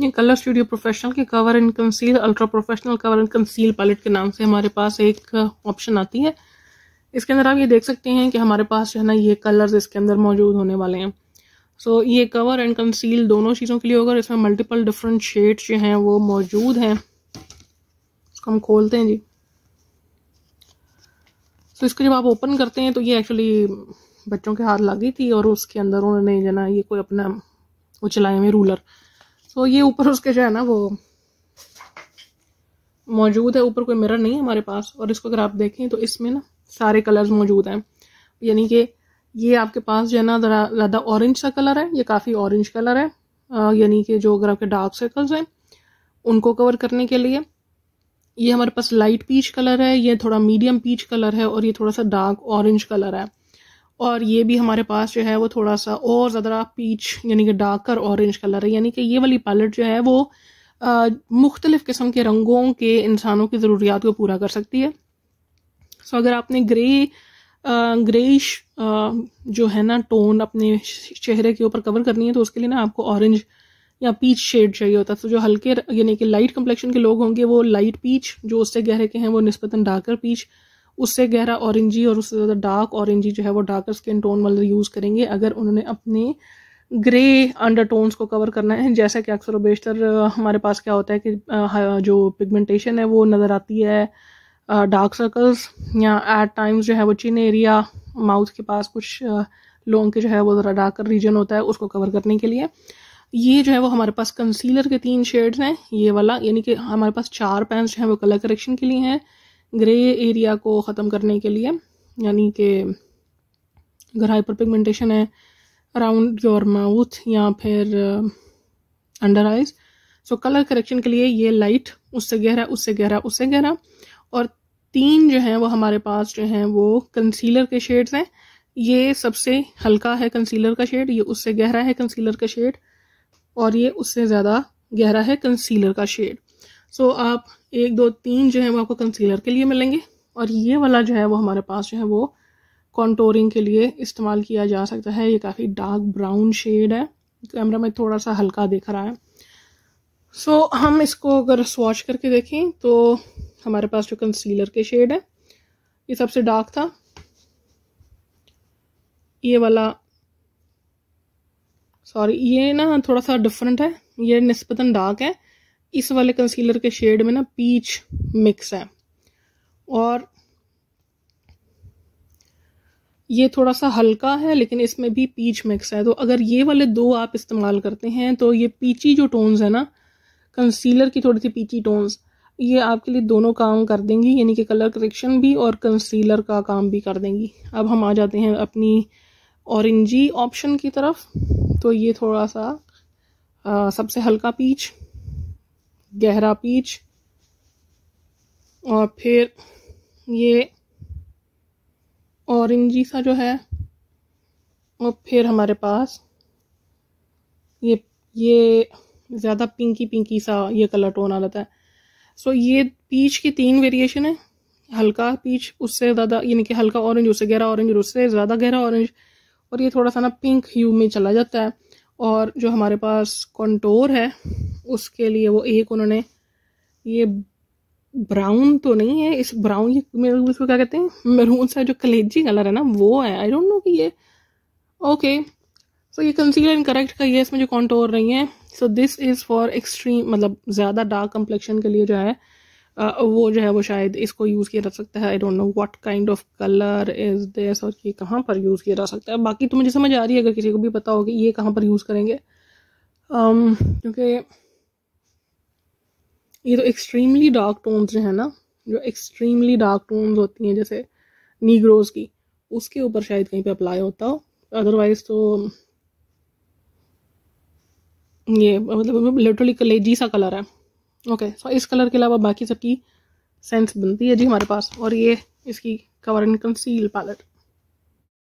ये colour studio professional के cover and conceal ultra professional cover and conceal palette के नाम से हमारे पास एक ऑप्शन uh, आती है इसके अंदर आप ये देख सकते हैं कि हमारे पास जो है ना ये कलर्स इसके अंदर मौजूद होने वाले हैं सो so, ये कवर एंड कंसील दोनों चीज़ों के लिए होगा इसमें मल्टीपल डिफरेंट शेड्स जो हैं वो मौजूद हैं इसको हम खोलते हैं जी तो इसको जब आप ओपन करते हैं तो ये एक्चुअली बच्चों के हाथ लगी थी और उसके अंदर उन्होंने जो ना ये कोई अपना वो चलाए हुए रूलर सो तो ये ऊपर उसके जो है ना वो मौजूद है ऊपर कोई मिरर नहीं है हमारे पास और इसको अगर आप देखें तो इसमें ना सारे कलर्स मौजूद हैं यानी कि ये आपके पास जो है ना ज़्यादा ऑरेंज सा कलर है ये काफ़ी ऑरेंज कलर है यानी कि जो अगर आपके डार्क सर्कल्स हैं उनको कवर करने के लिए ये हमारे पास लाइट पीच कलर है ये थोड़ा मीडियम पीच कलर है और ये थोड़ा सा डार्क ऑरेंज कलर है और ये भी हमारे पास जो है वो थोड़ा सा और ज़्यादा पीच यानी कि डार्कर ऑरेंज कलर है यानी कि ये वाली पैलेट जो है वो मुख्तलिफ़ किस्म के रंगों के इंसानों की ज़रूरियात को पूरा कर सकती है सो अगर आपने ग्रे ग्रेश जो है ना टोन अपने चेहरे के ऊपर कवर करनी है तो उसके लिए ना आपको ऑरेंज या पीच शेड चाहिए होता है तो जो हल्के यानी कि लाइट कम्प्लेक्शन के लोग होंगे वो लाइट पीच जो उससे गहरे के हैं वो नस्बता डार्कर पीच उससे गहरा ऑरेंजी और उससे ज़्यादा डार्क ऑरेंजी जो है वो डार्कर स्किन टोन वाले यूज़ करेंगे अगर उन्होंने अपने ग्रे अंडर टोन्स को कवर करना है जैसा कि अक्सर बेशतर हमारे पास क्या होता है कि जो पिगमेंटेशन है वो नज़र आती है डार्क सर्कल्स या एट टाइम्स जो है वो चिन एरिया माउथ के पास कुछ लोंग के जो है वो ज़रा डार्कर रीजन होता है उसको कवर करने के लिए ये जो है वो हमारे पास कंसीलर के तीन शेड्स हैं ये वाला यानी कि हमारे पास चार पैंस जो हैं वो कलर करेक्शन के लिए हैं ग्रे एरिया को ख़त्म करने के लिए यानी कि अगर हाइपर पिगमेंटेशन है अराउंड योर माउथ या फिर under eyes so colour correction के लिए ये लाइट उससे गहरा उससे गहरा उससे गहरा और तीन जो हैं वो हमारे पास जो हैं वो कंसीलर के शेड्स हैं ये सबसे हल्का है कंसीलर का शेड ये उससे गहरा है कंसीलर का शेड और ये उससे ज़्यादा गहरा है कंसीलर का शेड सो so, आप एक दो तीन जो है वो आपको कंसीलर के लिए मिलेंगे और ये वाला जो है वो हमारे पास जो है वो कॉन्टोरिंग के लिए इस्तेमाल किया जा सकता है ये काफ़ी डार्क ब्राउन शेड है कैमरा में थोड़ा सा हल्का दिख रहा है सो so, हम इसको अगर स्वॉच करके देखें तो हमारे पास जो कंसीलर के शेड है ये सबसे डार्क था ये वाला सॉरी ये ना थोड़ा सा डिफरेंट है ये नस्बता डार्क है इस वाले कंसीलर के शेड में ना पीच मिक्स है और ये थोड़ा सा हल्का है लेकिन इसमें भी पीच मिक्स है तो अगर ये वाले दो आप इस्तेमाल करते हैं तो ये पीची जो टोन्स है ना कंसीलर की थोड़ी सी पीची टोन्स ये आपके लिए दोनों काम कर देंगी यानी कि कलर करेक्शन भी और कंसीलर का काम भी कर देंगी अब हम आ जाते हैं अपनी औरेंजी ऑप्शन की तरफ तो ये थोड़ा सा आ, सबसे हल्का पीच गहरा पीच और फिर ये ऑरेंजी सा जो है और फिर हमारे पास ये ये ज़्यादा पिंकी पिंकी सा ये कलर टोन आ जाता है सो so, ये पीच की तीन वेरिएशन है हल्का पीच उससे ज़्यादा यानी कि हल्का ऑरेंज उससे गहरा ऑरेंज और उससे ज़्यादा गहरा ऑरेंज और ये थोड़ा सा ना पिंक ह्यू में चला जाता है और जो हमारे पास कॉन्टोर है उसके लिए वो एक उन्होंने ये ब्राउन तो नहीं है इस ब्राउन ये मेरे क्या कहते हैं मेरून सा जो कलेजी कलर है ना वो है आई डोंट नो कि ये ओके सो ये कंसीलर इन करेक्ट का ये इसमें जो कॉन्टोर नहीं है so this is for extreme मतलब ज़्यादा डार्क कम्प्लेक्शन के लिए जो है वो जो है वो शायद इसको यूज़ किया जा सकता है I don't know what kind of colour is this और ये कहाँ पर यूज़ किया जा सकता है बाकी तो मुझे समझ आ रही है अगर किसी को भी पता हो कि ये कहाँ पर यूज़ करेंगे क्योंकि ये तो एक्सट्रीमली डार्क टोन्स जो है ना जो एक्सट्रीमली डार्क टोन्स होती हैं जैसे नीग्रोज की उसके ऊपर शायद कहीं पे अप्लाई होता हो अदरवाइज तो ये मतलब लिटरली मतलब कलेजी सा कलर है ओके सो इस कलर के अलावा बाकी सबकी सेंस बनती है जी हमारे पास और ये इसकी कवर एंड कंसील पैलेट